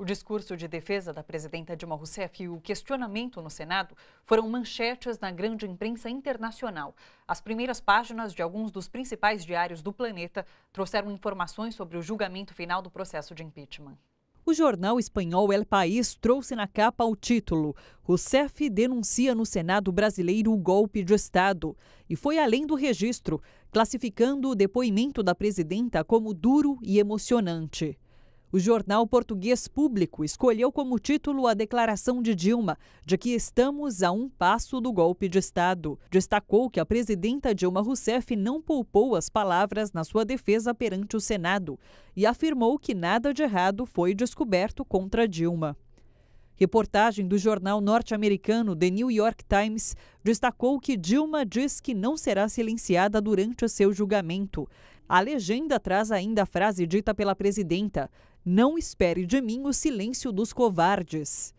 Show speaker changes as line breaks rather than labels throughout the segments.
O discurso de defesa da presidenta Dilma Rousseff e o questionamento no Senado foram manchetes na grande imprensa internacional. As primeiras páginas de alguns dos principais diários do planeta trouxeram informações sobre o julgamento final do processo de impeachment. O jornal espanhol El País trouxe na capa o título: Rousseff denuncia no Senado brasileiro o golpe de Estado. E foi além do registro, classificando o depoimento da presidenta como duro e emocionante o jornal português Público escolheu como título a declaração de Dilma de que estamos a um passo do golpe de Estado. Destacou que a presidenta Dilma Rousseff não poupou as palavras na sua defesa perante o Senado e afirmou que nada de errado foi descoberto contra Dilma. Reportagem do jornal norte-americano The New York Times destacou que Dilma diz que não será silenciada durante o seu julgamento. A legenda traz ainda a frase dita pela presidenta: não espere de mim o silêncio dos covardes.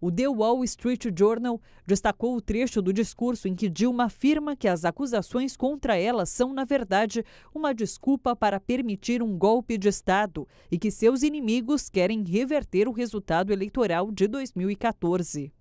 O The Wall Street Journal destacou o trecho do discurso em que Dilma afirma que as acusações contra ela são, na verdade, uma desculpa para permitir um golpe de Estado e que seus inimigos querem reverter o resultado eleitoral de 2014.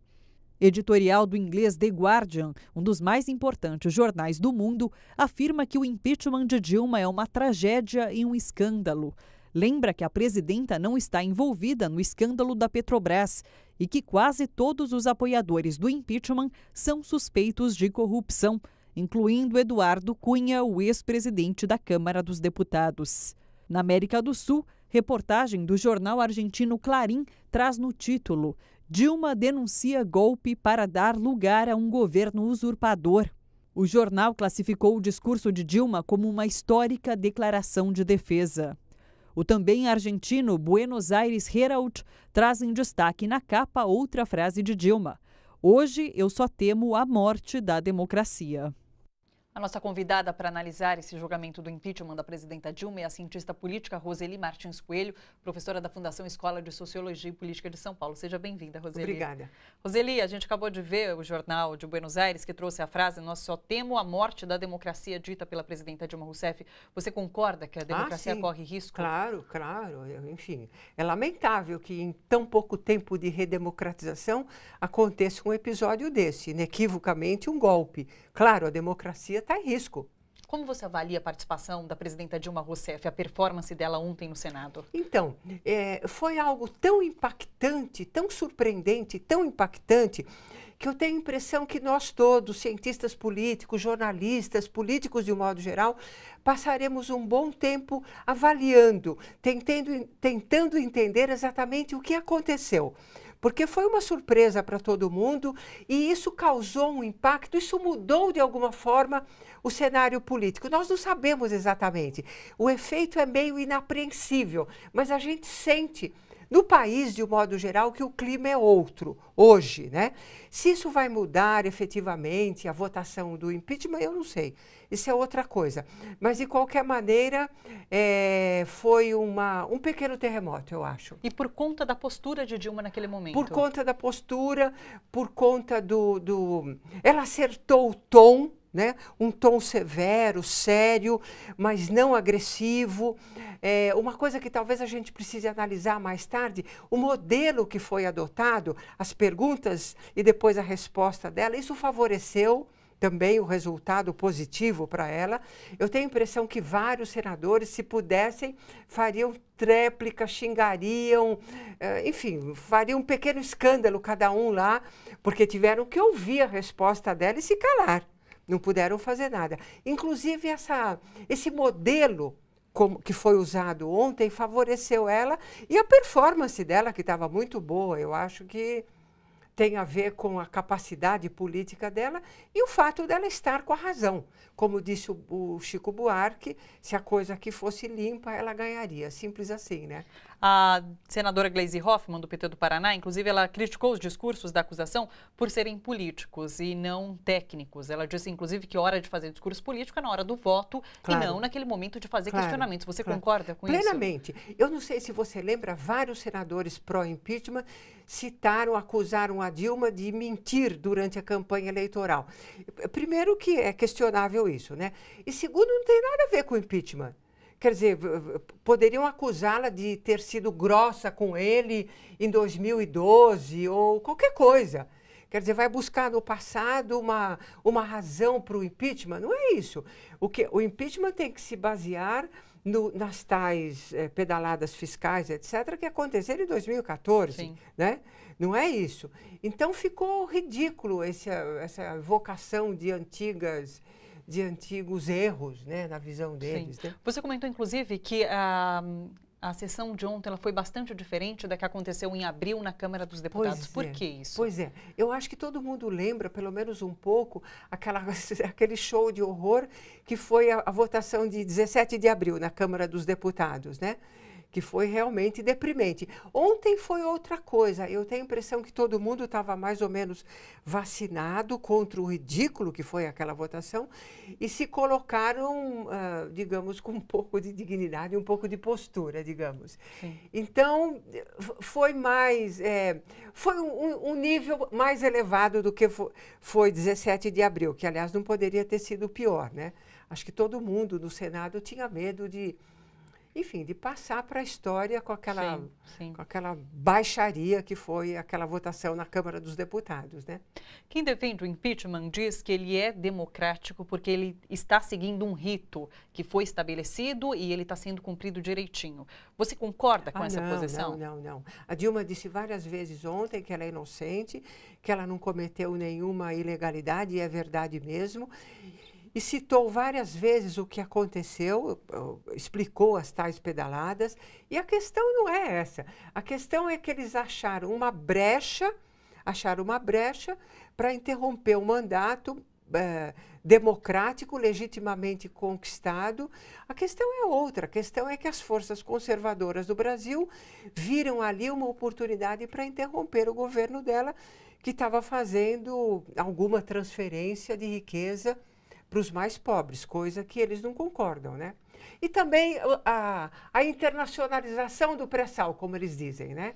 Editorial do inglês The Guardian, um dos mais importantes jornais do mundo, afirma que o impeachment de Dilma é uma tragédia e um escândalo lembra que a presidenta não está envolvida no escândalo da Petrobras e que quase todos os apoiadores do impeachment são suspeitos de corrupção, incluindo Eduardo Cunha, o ex-presidente da Câmara dos Deputados. Na América do Sul, reportagem do jornal argentino Clarim traz no título: Dilma denuncia golpe para dar lugar a um governo usurpador. O jornal classificou o discurso de Dilma como uma histórica declaração de defesa. O também argentino Buenos Aires Herald traz em destaque na capa outra frase de Dilma: Hoje eu só temo a morte da democracia. A nossa convidada para analisar esse julgamento do impeachment da presidenta Dilma é a cientista política Roseli Martins Coelho, professora da Fundação Escola de Sociologia e Política de São Paulo. Seja bem-vinda, Roseli. Obrigada. Roseli, a gente acabou de ver o jornal de Buenos Aires que trouxe a frase: Nós só temo a morte
da democracia dita pela presidenta Dilma Rousseff. Você concorda que a ah, democracia ah, corre risco? Claro, claro. Enfim, é lamentável que em tão pouco tempo de redemocratização aconteça um episódio desse, inequivocamente um golpe. Claro, a democracia está em risco.
Como você avalia a participação da presidenta Dilma Rousseff, a performance dela ontem no Senado?
Então, é, foi algo tão impactante, tão surpreendente, tão impactante, que eu tenho a impressão que nós todos, cientistas políticos, jornalistas, políticos de um modo geral, passaremos um bom tempo avaliando, tentando, tentando entender exatamente o que aconteceu porque foi uma surpresa para todo mundo e isso causou um impacto, isso mudou de alguma forma o cenário político. Nós não sabemos exatamente. O efeito é meio inapreensível, mas a gente sente no país, de um modo geral, que o clima é outro, hoje, né? Se isso vai mudar efetivamente a votação do impeachment, eu não sei. Isso é outra coisa. Mas, de qualquer maneira, é, foi uma, um pequeno terremoto, eu acho. E
por conta da postura de Dilma naquele momento? Por conta
da postura, por conta do. do... Ela acertou o tom né? Um tom severo, sério, mas não agressivo. É uma coisa que talvez a gente precise analisar mais tarde, o modelo que foi adotado, as perguntas e depois a resposta dela, isso favoreceu também o resultado positivo para ela. Eu tenho a impressão que vários senadores, se pudessem, fariam tréplica, xingariam, é, enfim, fariam um pequeno escândalo cada um lá, porque tiveram que ouvir a resposta dela e se calar não puderam fazer nada. Inclusive, essa, esse modelo como, que foi usado ontem favoreceu ela e a performance dela, que estava muito boa, eu acho que tem a ver com a capacidade política dela e o fato dela estar com a razão. Como disse o, o Chico Buarque, se a coisa aqui fosse limpa, ela ganharia. Simples assim, né?
A senadora Gleisi Hoffmann, do PT do Paraná, inclusive, ela criticou os discursos da acusação por serem políticos e não técnicos. Ela disse, inclusive, que hora de fazer discurso político é na hora do voto claro. e não naquele momento de fazer claro. questionamentos. Você claro.
concorda com Plenamente. isso? Plenamente. Eu não sei se você lembra, vários senadores pró-impeachment citaram, acusaram a Dilma de mentir durante a campanha eleitoral. Primeiro que é questionável isso, né? E segundo, não tem nada a ver com impeachment. Quer dizer, poderiam acusá-la de ter sido grossa com ele em 2012 ou qualquer coisa. Quer dizer, vai buscar no passado uma, uma razão para o impeachment? Não é isso. O, que, o impeachment tem que se basear no, nas tais eh, pedaladas fiscais, etc., que aconteceram em 2014. Né? Não é isso. Então ficou ridículo esse, essa vocação de antigas de antigos erros, né, na visão deles. Né?
Você comentou, inclusive, que a, a sessão de ontem ela foi bastante diferente da que aconteceu em abril na Câmara dos Deputados. Pois Por é. que isso?
Pois é, eu acho que todo mundo lembra, pelo menos um pouco, aquela, aquele show de horror que foi a, a votação de 17 de abril na Câmara dos Deputados, né? que foi realmente deprimente. Ontem foi outra coisa. Eu tenho a impressão que todo mundo estava mais ou menos vacinado contra o ridículo que foi aquela votação e se colocaram, uh, digamos, com um pouco de dignidade, um pouco de postura, digamos. Sim. Então, foi mais. É, foi um, um, nível mais elevado do que foi 17 de abril, que, aliás, não poderia ter sido pior, né? Acho que todo mundo no Senado tinha medo de enfim, de passar para a história com aquela, sim, sim. com aquela baixaria que foi aquela votação na Câmara dos Deputados. Né?
Quem defende o impeachment diz que ele é democrático porque ele está seguindo um rito que foi estabelecido e ele está sendo cumprido direitinho.
Você concorda com ah, essa não, posição? Não, não, não. A Dilma disse várias vezes ontem que ela é inocente, que ela não cometeu nenhuma ilegalidade, e é verdade mesmo e citou várias vezes o que aconteceu, explicou as tais pedaladas, e a questão não é essa. A questão é que eles acharam uma brecha, acharam uma brecha para interromper o mandato é, democrático legitimamente conquistado. A questão é outra, a questão é que as forças conservadoras do Brasil viram ali uma oportunidade para interromper o governo dela, que estava fazendo alguma transferência de riqueza para os mais pobres, coisa que eles não concordam, né? E também a, a internacionalização do pré-sal, como eles dizem, né?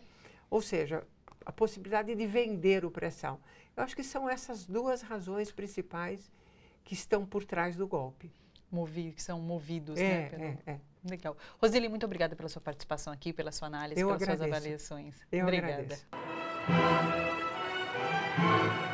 Ou seja, a possibilidade de vender o pré-sal. Eu acho que são essas duas razões principais que estão por trás do golpe.
Movido, que são movidos, é, né? É, pelo... É, é.
Legal. Roseli, muito obrigada pela sua
participação aqui, pela sua análise, Eu pelas agradeço. suas avaliações. Eu obrigada. Agradeço.